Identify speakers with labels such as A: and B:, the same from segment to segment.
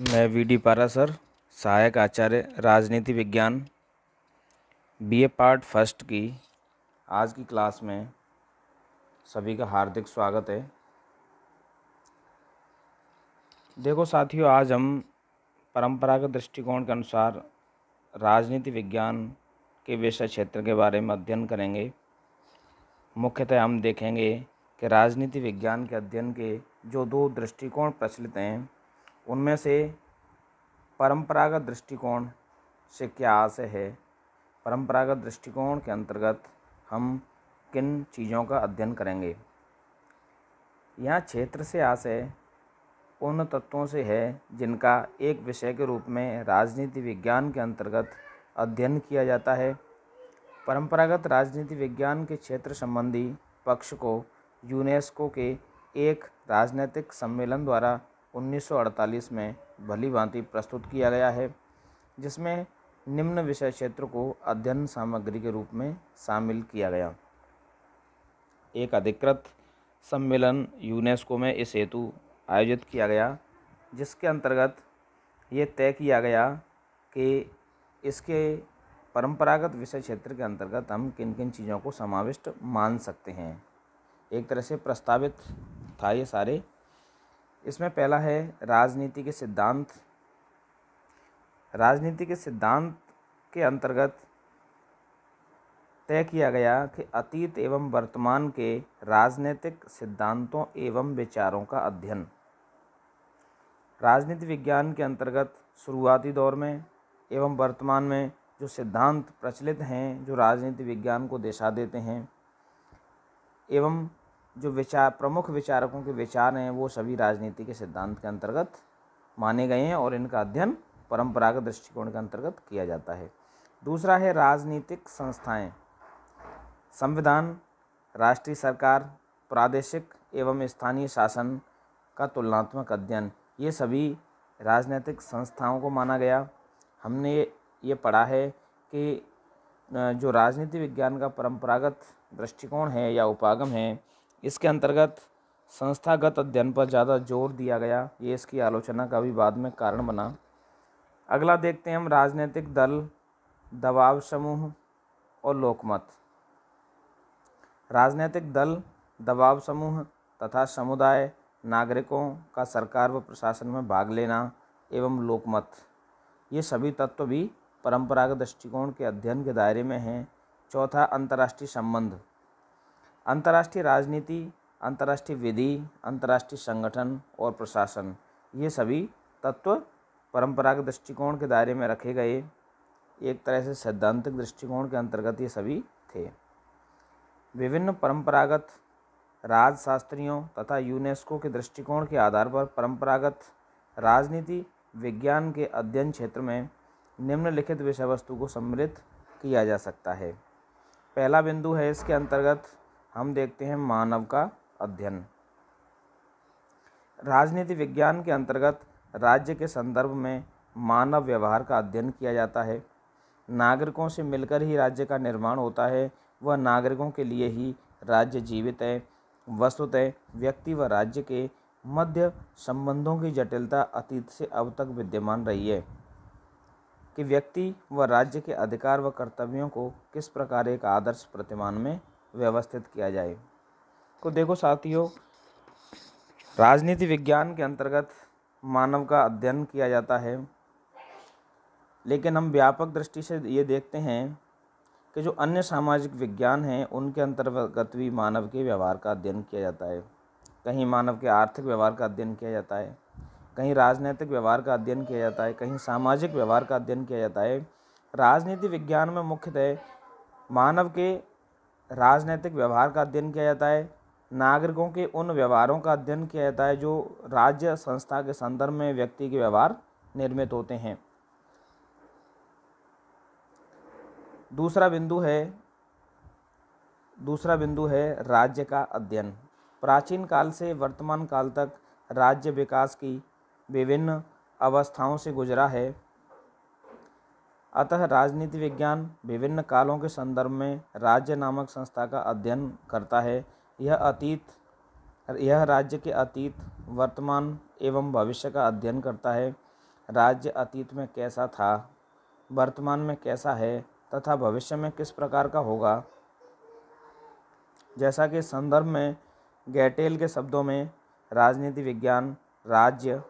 A: मैं we D पारा sir सहायक आचार्य राजनीति विज्ञान बीए पार्ट फर्स्ट की आज की क्लास में सभी का हार्दिक स्वागत है देखो साथियों आज हम परंपरागत दृष्टिकोण के अनुसार राजनीति विज्ञान के विषय क्षेत्र के बारे में अध्ययन करेंगे मुख्यतः हम देखेंगे कि राजनीति विज्ञान के अध्ययन के जो दो दृष्टिकोण प्रचलित हैं उनमें से परंपरागत दृष्टिकोण से क्या आशय है परंपरागत दृष्टिकोण के अंतर्गत हम किन चीज़ों का अध्ययन करेंगे यहाँ क्षेत्र से आशय उन तत्वों से है जिनका एक विषय के रूप में राजनीति विज्ञान के अंतर्गत अध्ययन किया जाता है परंपरागत राजनीति विज्ञान के क्षेत्र संबंधी पक्ष को यूनेस्को के एक राजनीतिक सम्मेलन द्वारा 1948 में भली भांति प्रस्तुत किया गया है जिसमें निम्न विषय क्षेत्र को अध्ययन सामग्री के रूप में शामिल किया गया एक अधिकृत सम्मेलन यूनेस्को में इस हेतु आयोजित किया गया जिसके अंतर्गत ये तय किया गया कि इसके परंपरागत विषय क्षेत्र के अंतर्गत हम किन किन चीज़ों को समाविष्ट मान सकते हैं एक तरह से प्रस्तावित था ये सारे इसमें पहला है राजनीति के सिद्धांत राजनीति के सिद्धांत के अंतर्गत तय किया गया कि अतीत एवं वर्तमान के राजनीतिक सिद्धांतों एवं विचारों का अध्ययन राजनीति विज्ञान के अंतर्गत शुरुआती दौर में एवं वर्तमान में जो सिद्धांत प्रचलित हैं जो राजनीति विज्ञान को दिशा देते हैं एवं जो विचार प्रमुख विचारकों के विचार हैं वो सभी राजनीति के सिद्धांत के अंतर्गत माने गए हैं और इनका अध्ययन परंपरागत दृष्टिकोण के अंतर्गत किया जाता है दूसरा है राजनीतिक संस्थाएं संविधान राष्ट्रीय सरकार प्रादेशिक एवं स्थानीय शासन का तुलनात्मक अध्ययन ये सभी राजनीतिक संस्थाओं को माना गया हमने ये पढ़ा है कि जो राजनीति विज्ञान का परंपरागत दृष्टिकोण है या उपागम है इसके अंतर्गत संस्थागत अध्ययन पर ज़्यादा जोर दिया गया ये इसकी आलोचना का भी बाद में कारण बना अगला देखते हैं हम राजनीतिक दल दबाव समूह और लोकमत राजनीतिक दल दबाव समूह तथा समुदाय नागरिकों का सरकार व प्रशासन में भाग लेना एवं लोकमत ये सभी तत्व भी परंपरागत दृष्टिकोण के अध्ययन के दायरे में हैं चौथा अंतर्राष्ट्रीय संबंध अंतर्राष्ट्रीय राजनीति अंतर्राष्ट्रीय विधि अंतर्राष्ट्रीय संगठन और प्रशासन ये सभी तत्व परंपरागत दृष्टिकोण के दायरे में रखे गए एक तरह से सैद्धांतिक दृष्टिकोण के अंतर्गत ये सभी थे विभिन्न परंपरागत राजशास्त्रियों तथा यूनेस्को के दृष्टिकोण के आधार पर परंपरागत राजनीति विज्ञान के अध्ययन क्षेत्र में निम्नलिखित विषय वस्तु को सम्मिलित किया जा सकता है पहला बिंदु है इसके अंतर्गत हम देखते हैं मानव का अध्ययन राजनीति विज्ञान के अंतर्गत राज्य के संदर्भ में मानव व्यवहार का अध्ययन किया जाता है नागरिकों से मिलकर ही राज्य का निर्माण होता है वह नागरिकों के लिए ही राज्य जीवित है वस्तुतः व्यक्ति व राज्य के मध्य संबंधों की जटिलता अतीत से अब तक विद्यमान रही है कि व्यक्ति व राज्य के अधिकार व कर्तव्यों को किस प्रकार एक आदर्श प्रतिमान में व्यवस्थित किया जाए तो देखो साथियों राजनीति विज्ञान के अंतर्गत मानव का अध्ययन किया जाता है लेकिन हम व्यापक दृष्टि से ये देखते हैं कि जो अन्य सामाजिक विज्ञान हैं उनके अंतर्गत भी मानव के व्यवहार का अध्ययन किया जाता है कहीं मानव के आर्थिक व्यवहार का अध्ययन किया जाता है कहीं राजनीतिक व्यवहार का अध्ययन किया जाता है कहीं सामाजिक व्यवहार का अध्ययन किया जाता है राजनीति विज्ञान में मुख्यतः मानव के राजनैतिक व्यवहार का अध्ययन किया जाता है नागरिकों के उन व्यवहारों का अध्ययन किया जाता है जो राज्य संस्था के संदर्भ में व्यक्ति के व्यवहार निर्मित होते हैं दूसरा बिंदु है दूसरा बिंदु है राज्य का अध्ययन प्राचीन काल से वर्तमान काल तक राज्य विकास की विभिन्न अवस्थाओं से गुजरा है अतः राजनीति विज्ञान विभिन्न कालों के संदर्भ में राज्य नामक संस्था का अध्ययन करता है यह अतीत यह राज्य के अतीत वर्तमान एवं भविष्य का अध्ययन करता है राज्य अतीत में कैसा था वर्तमान में कैसा है तथा भविष्य में किस प्रकार का होगा जैसा कि संदर्भ में गैटेल के शब्दों में राजनीति विज्ञान राज्य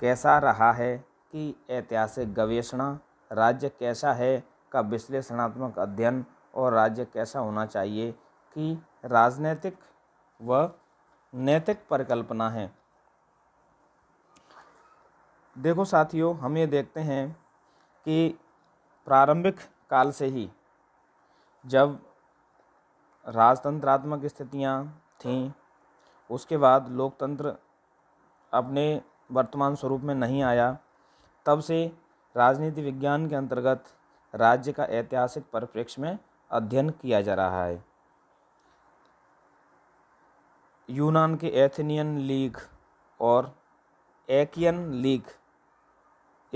A: कैसा रहा है की ऐतिहासिक गवेषणा राज्य कैसा है का विश्लेषणात्मक अध्ययन और राज्य कैसा होना चाहिए कि राजनैतिक व नैतिक परिकल्पना है देखो साथियों हम ये देखते हैं कि प्रारंभिक काल से ही जब राजतंत्रात्मक स्थितियाँ थीं उसके बाद लोकतंत्र अपने वर्तमान स्वरूप में नहीं आया तब से राजनीति विज्ञान के अंतर्गत राज्य का ऐतिहासिक परिप्रेक्ष्य में अध्ययन किया जा रहा है यूनान के एथिनियन लीग और एकियन लीग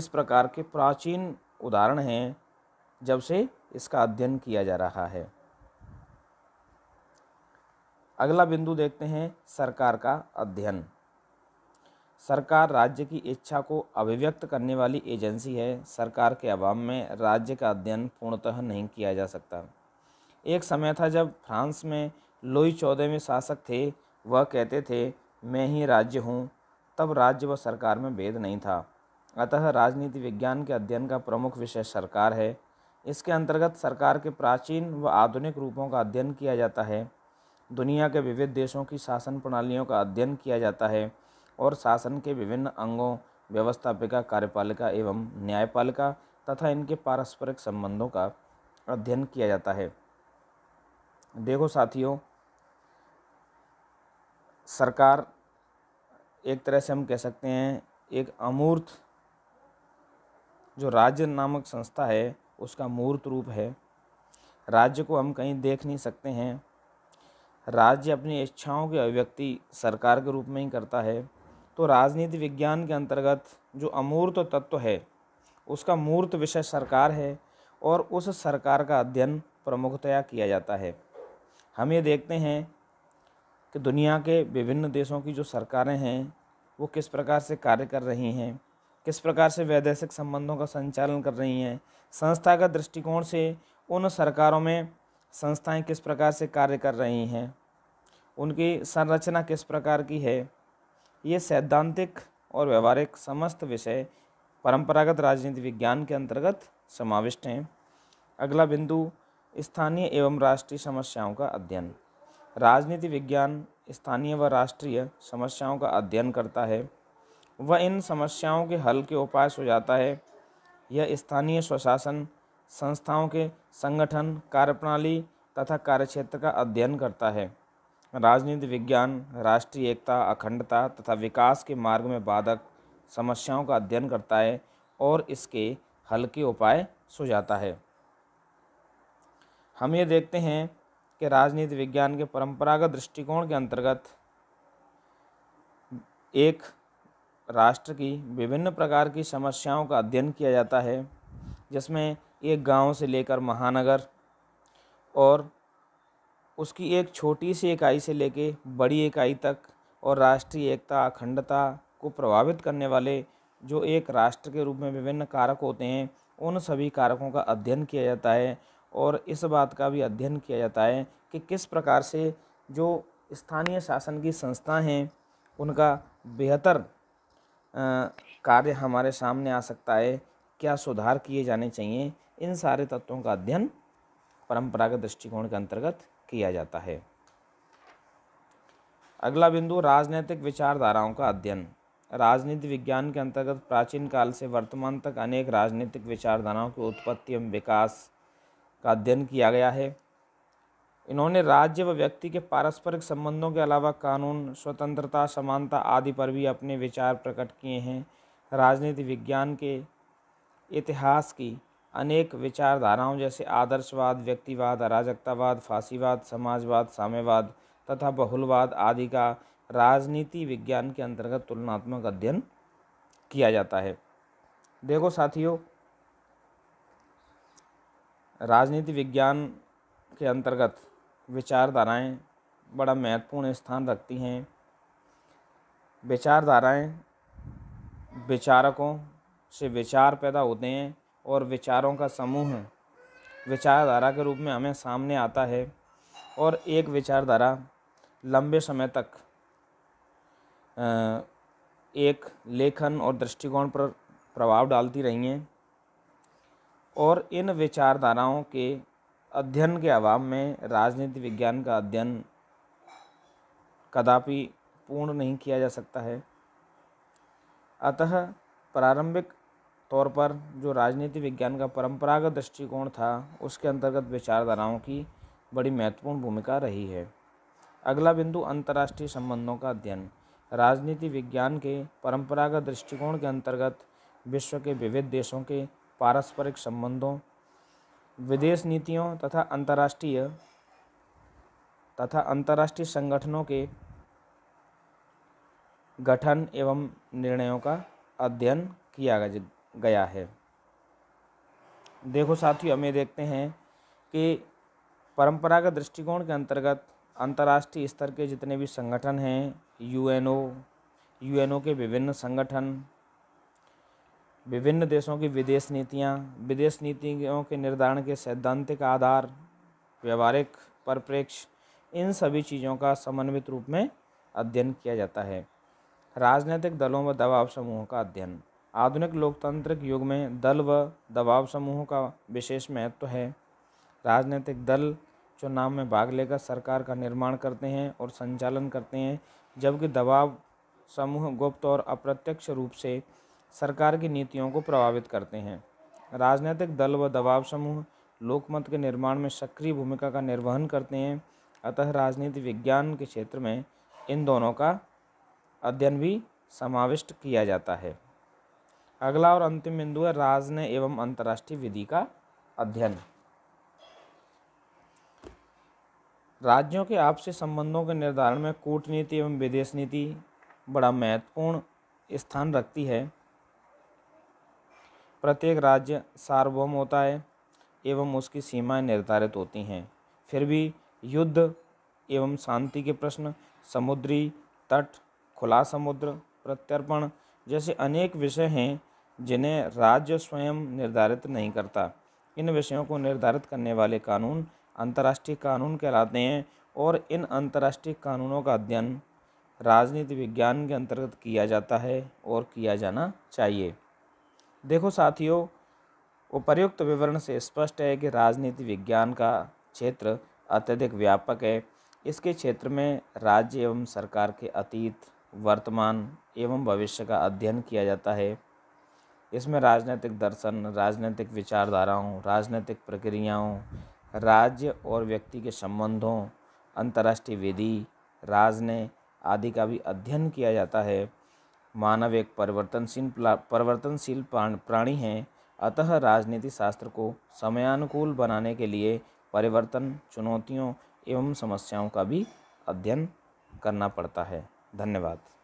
A: इस प्रकार के प्राचीन उदाहरण हैं जब से इसका अध्ययन किया जा रहा है अगला बिंदु देखते हैं सरकार का अध्ययन सरकार राज्य की इच्छा को अभिव्यक्त करने वाली एजेंसी है सरकार के अभाव में राज्य का अध्ययन पूर्णतः नहीं किया जा सकता एक समय था जब फ्रांस में लोई चौदहवें शासक थे वह कहते थे मैं ही राज्य हूँ तब राज्य व सरकार में भेद नहीं था अतः राजनीति विज्ञान के अध्ययन का प्रमुख विषय सरकार है इसके अंतर्गत सरकार के प्राचीन व आधुनिक रूपों का अध्ययन किया जाता है दुनिया के विविध देशों की शासन प्रणालियों का अध्ययन किया जाता है और शासन के विभिन्न अंगों व्यवस्थापिका कार्यपालिका एवं न्यायपालिका तथा इनके पारस्परिक संबंधों का अध्ययन किया जाता है देखो साथियों सरकार एक तरह से हम कह सकते हैं एक अमूर्त जो राज्य नामक संस्था है उसका मूर्त रूप है राज्य को हम कहीं देख नहीं सकते हैं राज्य अपनी इच्छाओं की अभिव्यक्ति सरकार के रूप में ही करता है तो राजनीति विज्ञान के अंतर्गत जो अमूर्त तत्व है उसका मूर्त विषय सरकार है और उस सरकार का अध्ययन प्रमुखतया किया जाता है हम ये देखते हैं कि दुनिया के विभिन्न देशों की जो सरकारें हैं वो किस प्रकार से कार्य कर रही हैं किस प्रकार से वैदेशिक संबंधों का संचालन कर रही हैं संस्थागत दृष्टिकोण से उन सरकारों में संस्थाएं किस प्रकार से कार्य कर रही हैं उनकी संरचना किस प्रकार की है ये सैद्धांतिक और व्यवहारिक समस्त विषय परंपरागत राजनीति विज्ञान के अंतर्गत समाविष्ट हैं अगला बिंदु स्थानीय एवं राष्ट्रीय समस्याओं का अध्ययन राजनीति विज्ञान स्थानीय व राष्ट्रीय समस्याओं का अध्ययन करता है वह इन समस्याओं के हल के उपाय सुझाता है यह स्थानीय स्वशासन संस्थाओं के संगठन कार्यप्रणाली तथा कार्यक्षेत्र का अध्ययन करता है राजनीति विज्ञान राष्ट्रीय एकता अखंडता तथा विकास के मार्ग में बाधक समस्याओं का अध्ययन करता है और इसके हल के उपाय सुझाता है हम ये देखते हैं कि राजनीति विज्ञान के परंपरागत दृष्टिकोण के अंतर्गत एक राष्ट्र की विभिन्न प्रकार की समस्याओं का अध्ययन किया जाता है जिसमें एक गांव से लेकर महानगर और उसकी एक छोटी सी इकाई से लेके बड़ी इकाई तक और राष्ट्रीय एकता अखंडता को प्रभावित करने वाले जो एक राष्ट्र के रूप में विभिन्न कारक होते हैं उन सभी कारकों का अध्ययन किया जाता है और इस बात का भी अध्ययन किया जाता है कि किस प्रकार से जो स्थानीय शासन की संस्था हैं उनका बेहतर कार्य हमारे सामने आ सकता है क्या सुधार किए जाने चाहिए इन सारे तत्वों का अध्ययन परंपरागत दृष्टिकोण के अंतर्गत किया जाता है अगला बिंदु राजनीतिक विचारधाराओं का अध्ययन राजनीति विज्ञान के अंतर्गत प्राचीन काल से वर्तमान तक अनेक राजनीतिक विचारधाराओं की उत्पत्ति एवं विकास का अध्ययन किया गया है इन्होंने राज्य व व्यक्ति के पारस्परिक संबंधों के अलावा कानून स्वतंत्रता समानता आदि पर भी अपने विचार प्रकट किए हैं राजनीति विज्ञान के इतिहास की अनेक विचारधाराओं जैसे आदर्शवाद व्यक्तिवाद अराजकतावाद फांसीवाद समाजवाद साम्यवाद तथा बहुलवाद आदि का राजनीति विज्ञान के अंतर्गत तुलनात्मक अध्ययन किया जाता है देखो साथियों राजनीति विज्ञान के अंतर्गत विचारधाराएं बड़ा महत्वपूर्ण स्थान रखती हैं विचारधाराएं विचारकों से विचार पैदा होते हैं और विचारों का समूह विचारधारा के रूप में हमें सामने आता है और एक विचारधारा लंबे समय तक एक लेखन और दृष्टिकोण पर प्रभाव डालती रही हैं और इन विचारधाराओं के अध्ययन के अभाव में राजनीति विज्ञान का अध्ययन कदापि पूर्ण नहीं किया जा सकता है अतः प्रारंभिक तौर पर जो राजनीति विज्ञान का परंपरागत दृष्टिकोण था उसके अंतर्गत विचारधाराओं की बड़ी महत्वपूर्ण भूमिका रही है अगला बिंदु अंतर्राष्ट्रीय संबंधों का अध्ययन राजनीति विज्ञान के परंपरागत दृष्टिकोण के अंतर्गत विश्व के विविध देशों के पारस्परिक संबंधों विदेश नीतियों तथा अंतर्राष्ट्रीय तथा अंतर्राष्ट्रीय संगठनों के गठन एवं निर्णयों का अध्ययन किया गया गया है देखो साथियों हमें देखते हैं कि परंपरागत दृष्टिकोण के अंतर्गत अंतर्राष्ट्रीय स्तर के जितने भी संगठन हैं यूएनओ यूएनओ के विभिन्न संगठन विभिन्न देशों की विदेश नीतियाँ विदेश नीतियों के निर्धारण के सैद्धांतिक आधार व्यवहारिक परिप्रेक्ष्य इन सभी चीज़ों का समन्वित रूप में अध्ययन किया जाता है राजनीतिक दलों व दबाव समूहों का अध्ययन आधुनिक लोकतांत्रिक युग में दल व दबाव समूहों का विशेष महत्व तो है राजनीतिक दल चुनाव में भाग लेकर सरकार का निर्माण करते हैं और संचालन करते हैं जबकि दबाव समूह गुप्त और अप्रत्यक्ष रूप से सरकार की नीतियों को प्रभावित करते हैं राजनीतिक दल व दबाव समूह लोकमत के निर्माण में सक्रिय भूमिका का निर्वहन करते हैं अतः राजनीति विज्ञान के क्षेत्र में इन दोनों का अध्ययन भी समाविष्ट किया जाता है अगला और अंतिम बिंदु है राजन एवं अंतर्राष्ट्रीय विधि का अध्ययन राज्यों के आपसी संबंधों के निर्धारण में कूटनीति एवं विदेश नीति बड़ा महत्वपूर्ण स्थान रखती है प्रत्येक राज्य सार्वभौम होता है एवं उसकी सीमाएं निर्धारित होती हैं फिर भी युद्ध एवं शांति के प्रश्न समुद्री तट खुला समुद्र प्रत्यर्पण जैसे अनेक विषय हैं जिन्हें राज्य स्वयं निर्धारित नहीं करता इन विषयों को निर्धारित करने वाले कानून अंतर्राष्ट्रीय कानून कहलाते हैं और इन अंतर्राष्ट्रीय कानूनों का अध्ययन राजनीति विज्ञान के अंतर्गत किया जाता है और किया जाना चाहिए देखो साथियों उपर्युक्त विवरण से स्पष्ट है कि राजनीति विज्ञान का क्षेत्र अत्यधिक व्यापक है इसके क्षेत्र में राज्य एवं सरकार के अतीत वर्तमान एवं भविष्य का अध्ययन किया जाता है इसमें राजनीतिक दर्शन राजनीतिक विचारधाराओं राजनीतिक प्रक्रियाओं राज्य और व्यक्ति के संबंधों अंतर्राष्ट्रीय विधि राजने आदि का भी अध्ययन किया जाता है मानव एक परिवर्तनशील परिवर्तनशील प्राणी हैं अतः राजनीति शास्त्र को समयानुकूल बनाने के लिए परिवर्तन चुनौतियों एवं समस्याओं का भी अध्ययन करना पड़ता है धन्यवाद